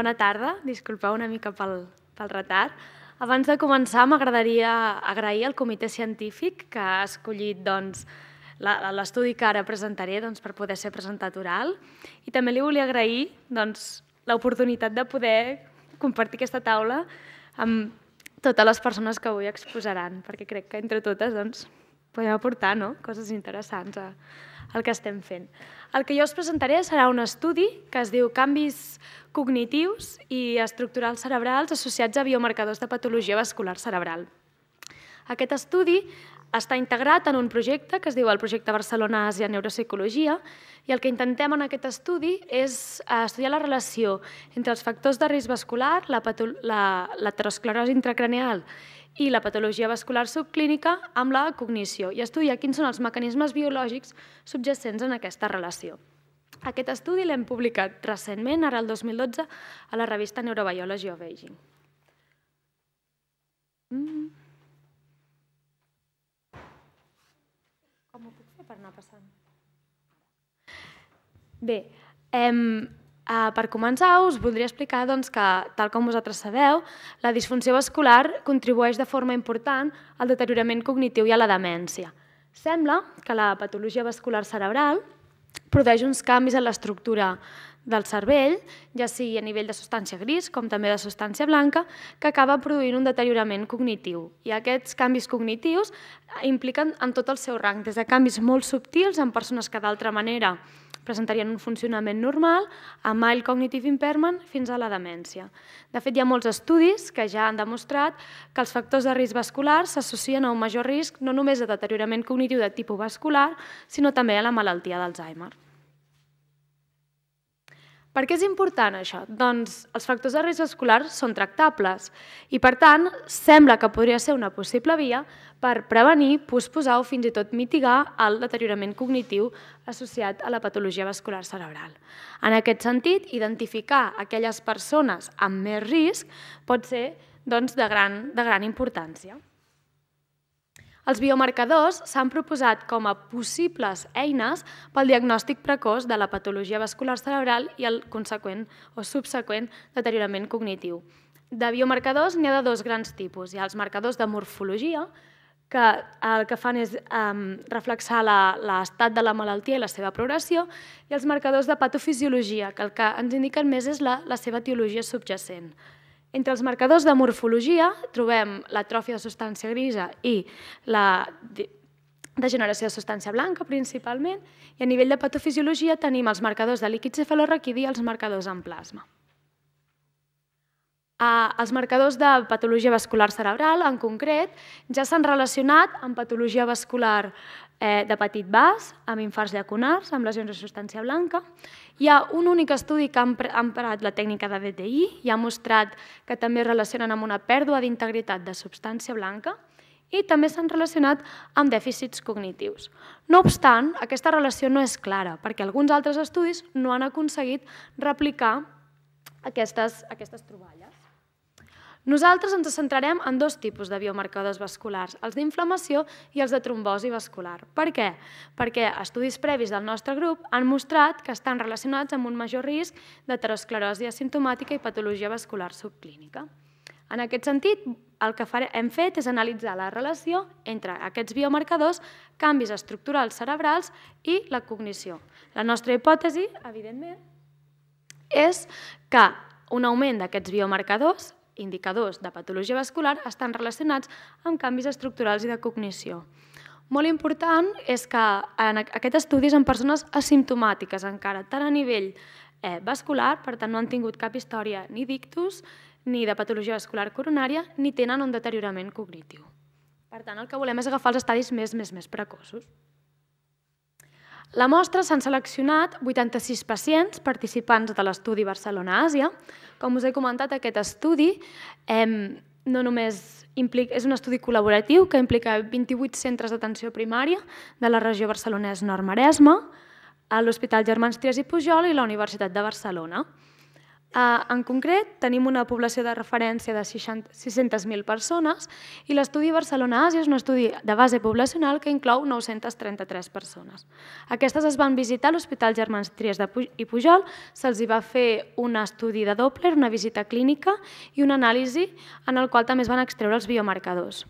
Bona tarda, disculpeu una mica pel, pel retard. Abans de començar, m'agradaria agrair al comitè científic que ha escollit doncs, l'estudi que ara presentaré doncs, per poder ser presentat oral i també li volia agrair doncs, l'oportunitat de poder compartir aquesta taula amb totes les persones que avui exposaran, perquè crec que entre totes doncs, podem aportar no? coses interessants a, el que estem fent. El que jo us presentaré serà un estudi que es diu Canvis cognitius i estructurals cerebrals associats a biomarcadors de patologia vascular cerebral. Aquest estudi està integrat en un projecte que es diu el Projecte Barcelona Àsia Neuropsicologia i el que intentem en aquest estudi és eh, estudiar la relació entre els factors de risc vascular, l'heterosclerosi intracraneal i la patologia vascular subclínica amb la cognició i estudia quins són els mecanismes biològics subjacents en aquesta relació. Aquest estudi l'hem publicat recentment, ara el 2012, a la revista Neurobiology of Aging. Mm. Com ho puc fer per anar passant? Bé, Eh, per començar, us voldria explicar doncs, que, tal com vosaltres sabeu, la disfunció vascular contribueix de forma important al deteriorament cognitiu i a la demència. Sembla que la patologia vascular cerebral produeix uns canvis en l'estructura del cervell, ja sigui a nivell de substància gris com també de substància blanca, que acaba produint un deteriorament cognitiu. I aquests canvis cognitius impliquen en tot el seu rang, des de canvis molt subtils en persones que d'altra manera presentarien un funcionament normal, a mild cognitive impairment fins a la demència. De fet, hi ha molts estudis que ja han demostrat que els factors de risc vascular s'associen a un major risc no només de deteriorament cognitiu de tipus vascular, sinó també a la malaltia d'Alzheimer. Per què és important això? Doncs els factors de risc escolar són tractables i, per tant, sembla que podria ser una possible via per prevenir, posposar o fins i tot mitigar el deteriorament cognitiu associat a la patologia vascular cerebral. En aquest sentit, identificar aquelles persones amb més risc pot ser doncs, de, gran, de gran importància. Els biomarcadors s'han proposat com a possibles eines pel diagnòstic precoç de la patologia vascular cerebral i el conseqüent o subseqüent deteriorament cognitiu. De biomarcadors n'hi ha de dos grans tipus. Hi ha els marcadors de morfologia, que el que fan és um, reflexar l'estat de la malaltia i la seva progressió, i els marcadors de patofisiologia, que el que ens indiquen més és la, la seva etiologia subjacent. Entre els marcadors de morfologia trobem l'atròfia de substància grisa i la degeneració de substància blanca, principalment, i a nivell de patofisiologia tenim els marcadors de líquid cefalorraquidi i els marcadors en plasma els marcadors de patologia vascular cerebral, en concret, ja s'han relacionat amb patologia vascular eh, de petit vas, amb infarts llacunars, amb lesions de substància blanca. Hi ha un únic estudi que ha emprat la tècnica de DTI i ha mostrat que també es relacionen amb una pèrdua d'integritat de substància blanca i també s'han relacionat amb dèficits cognitius. No obstant, aquesta relació no és clara, perquè alguns altres estudis no han aconseguit replicar aquestes, aquestes troballes. Nosaltres ens centrarem en dos tipus de biomarcadors vasculars, els d'inflamació i els de trombosi vascular. Per què? Perquè estudis previs del nostre grup han mostrat que estan relacionats amb un major risc d'heterosclerosi asimptomàtica i patologia vascular subclínica. En aquest sentit, el que hem fet és analitzar la relació entre aquests biomarcadors, canvis estructurals cerebrals i la cognició. La nostra hipòtesi, evidentment, és que un augment d'aquests biomarcadors indicadors de patologia vascular estan relacionats amb canvis estructurals i de cognició. Molt important és que en aquest estudi és en persones asimptomàtiques encara, tant a nivell eh, vascular, per tant no han tingut cap història ni d'ictus, ni de patologia vascular coronària, ni tenen un deteriorament cognitiu. Per tant, el que volem és agafar els estadis més, més, més precoços. La mostra s'han seleccionat 86 pacients participants de l'estudi Barcelona-Àsia. Com us he comentat, aquest estudi eh, no només implica, és un estudi col·laboratiu que implica 28 centres d'atenció primària de la regió barcelonès Nord-Maresme, l'Hospital Germans Trias i Pujol i la Universitat de Barcelona. Ah, en concret, tenim una població de referència de 600.000 persones i l'estudi Barcelona-Àsia és un estudi de base poblacional que inclou 933 persones. Aquestes es van visitar a l'Hospital Germans Tries i Pujol, se'ls va fer un estudi de Doppler, una visita clínica i una anàlisi en el qual també es van extreure els biomarcadors.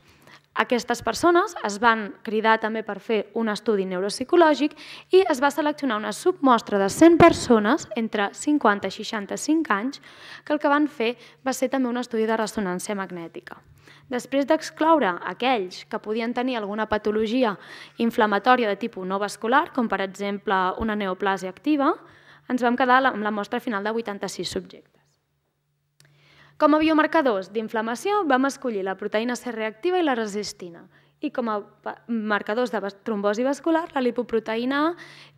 Aquestes persones es van cridar també per fer un estudi neuropsicològic i es va seleccionar una submostra de 100 persones entre 50 i 65 anys que el que van fer va ser també un estudi de ressonància magnètica. Després d'excloure aquells que podien tenir alguna patologia inflamatòria de tipus no vascular, com per exemple una neoplàsia activa, ens vam quedar amb la mostra final de 86 subjectes. Com a biomarcadors d'inflamació vam escollir la proteïna C reactiva i la resistina i com a marcadors de trombosi vascular la lipoproteïna A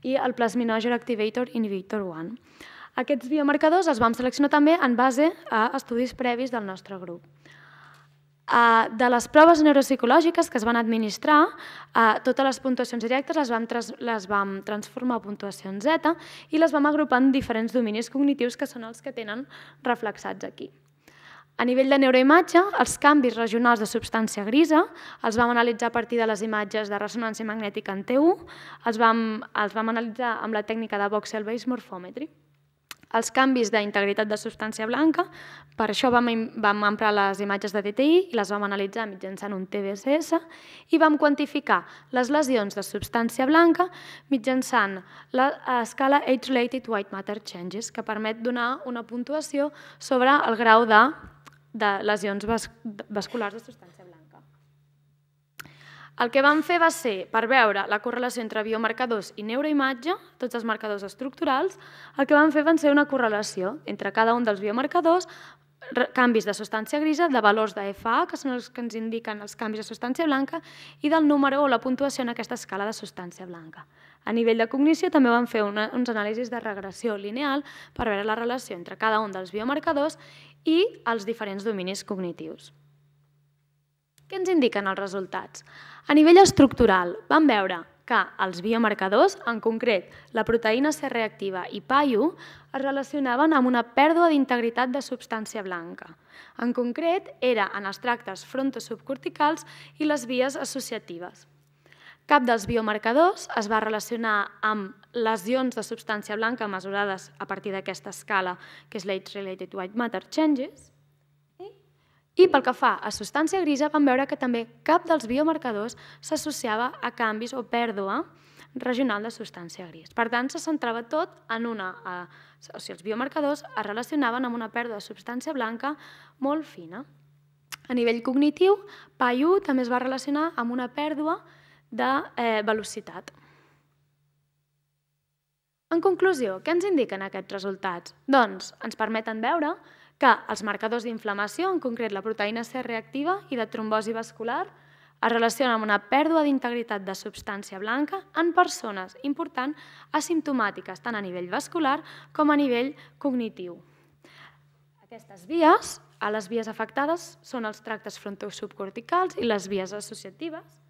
i el plasminogen activator inhibitor 1. Aquests biomarcadors els vam seleccionar també en base a estudis previs del nostre grup. De les proves neuropsicològiques que es van administrar, totes les puntuacions directes les vam, les vam transformar a puntuacions Z i les vam agrupar en diferents dominis cognitius que són els que tenen reflexats aquí. A nivell de neuroimatge, els canvis regionals de substància grisa els vam analitzar a partir de les imatges de ressonància magnètica en T1, els vam, els vam analitzar amb la tècnica de voxel based morphometry. Els canvis d'integritat de substància blanca, per això vam, vam emprar les imatges de DTI i les vam analitzar mitjançant un TDSS i vam quantificar les lesions de substància blanca mitjançant l'escala Age-Related White Matter Changes, que permet donar una puntuació sobre el grau de de lesions vasculars de substància blanca. El que van fer va ser, per veure la correlació entre biomarcadors i neuroimatge, tots els marcadors estructurals, el que van fer van ser una correlació entre cada un dels biomarcadors, canvis de substància grisa, de valors de FA, que són els que ens indiquen els canvis de substància blanca, i del número o la puntuació en aquesta escala de substància blanca. A nivell de cognició també van fer una, uns anàlisis de regressió lineal per veure la relació entre cada un dels biomarcadors i els diferents dominis cognitius. Què ens indiquen els resultats? A nivell estructural, vam veure que els biomarcadors, en concret la proteïna C reactiva i PAI-1, es relacionaven amb una pèrdua d'integritat de substància blanca. En concret, era en els tractes frontosubcorticals i les vies associatives. Cap dels biomarcadors es va relacionar amb lesions de substància blanca mesurades a partir d'aquesta escala, que és l'Age-Related White Matter Changes, i pel que fa a substància grisa, vam veure que també cap dels biomarcadors s'associava a canvis o pèrdua regional de substància gris. Per tant, se centrava tot en una... Eh, o sigui, els biomarcadors es relacionaven amb una pèrdua de substància blanca molt fina. A nivell cognitiu, PAI-1 també es va relacionar amb una pèrdua de eh, velocitat. En conclusió, què ens indiquen aquests resultats? Doncs ens permeten veure que els marcadors d'inflamació, en concret la proteïna C reactiva i de trombosi vascular, es relacionen amb una pèrdua d'integritat de substància blanca en persones, important, asimptomàtiques tant a nivell vascular com a nivell cognitiu. Aquestes vies, a les vies afectades, són els tractes frontosubcorticals i les vies associatives.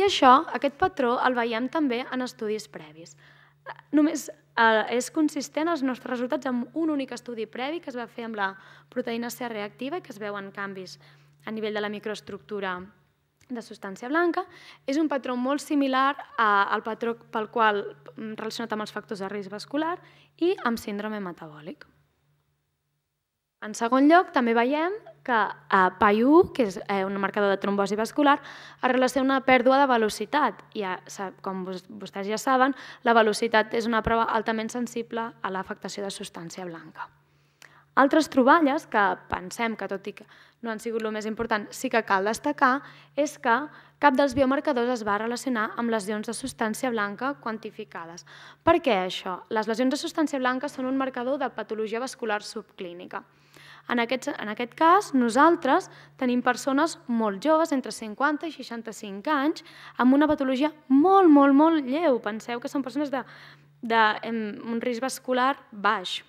I això, aquest patró, el veiem també en estudis previs només eh, és consistent els nostres resultats amb un únic estudi previ que es va fer amb la proteïna C reactiva i que es veuen canvis a nivell de la microestructura de substància blanca. És un patró molt similar eh, al patró pel qual mm, relacionat amb els factors de risc vascular i amb síndrome metabòlic. En segon lloc, també veiem que eh, PAI1, que és eh, un marcador de trombosi vascular, es relaciona una pèrdua de velocitat. I ja, eh, com vostès ja saben, la velocitat és una prova altament sensible a l'afectació de substància blanca. Altres troballes que pensem que, tot i que no han sigut el més important, sí que cal destacar, és que cap dels biomarcadors es va relacionar amb lesions de substància blanca quantificades. Per què això? Les lesions de substància blanca són un marcador de patologia vascular subclínica. En aquest, en aquest cas, nosaltres tenim persones molt joves, entre 50 i 65 anys, amb una patologia molt, molt, molt lleu. Penseu que són persones de, de un risc vascular baix,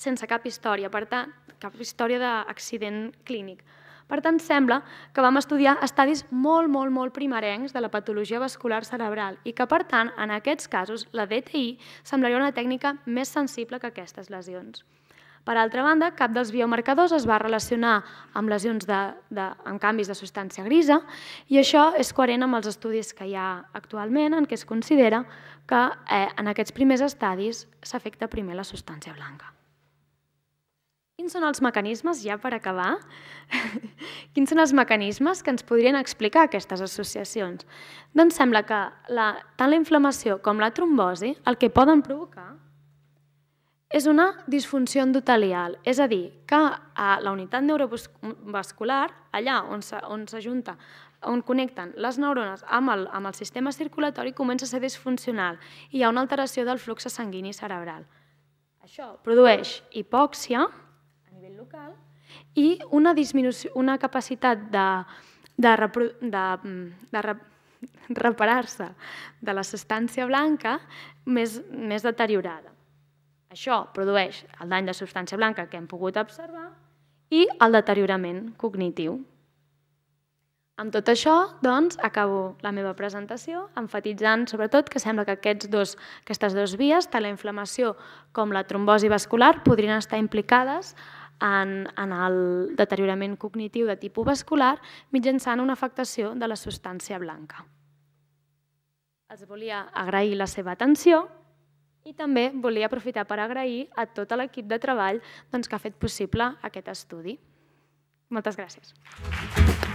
sense cap història, per tant, cap història d'accident clínic. Per tant, sembla que vam estudiar estadis molt, molt, molt primerencs de la patologia vascular cerebral i que, per tant, en aquests casos, la DTI semblaria una tècnica més sensible que aquestes lesions. Per altra banda, cap dels biomarcadors es va relacionar amb lesions de, de, amb canvis de substància grisa i això és coherent amb els estudis que hi ha actualment en què es considera que eh, en aquests primers estadis s'afecta primer la substància blanca. Quins són els mecanismes, ja per acabar, quins són els mecanismes que ens podrien explicar aquestes associacions? Doncs sembla que la, tant la inflamació com la trombosi el que poden provocar és una disfunció endotelial, és a dir, que a la unitat neurovascular, allà on s'ajunta on connecten les neurones amb el, amb el sistema circulatori comença a ser disfuncional i hi ha una alteració del flux sanguini cerebral. Això produeix hipòxia a nivell local i una, una capacitat de, de, de, de reparar-se de la substància blanca més, més deteriorada. Això produeix el dany de substància blanca que hem pogut observar i el deteriorament cognitiu. Amb tot això, doncs, acabo la meva presentació enfatitzant, sobretot, que sembla que aquests dos, aquestes dues vies, tant la inflamació com la trombosi vascular, podrien estar implicades en, en el deteriorament cognitiu de tipus vascular mitjançant una afectació de la substància blanca. Els volia agrair la seva atenció i també volia aprofitar per agrair a tot l'equip de treball doncs, que ha fet possible aquest estudi. Moltes gràcies. Gràcies.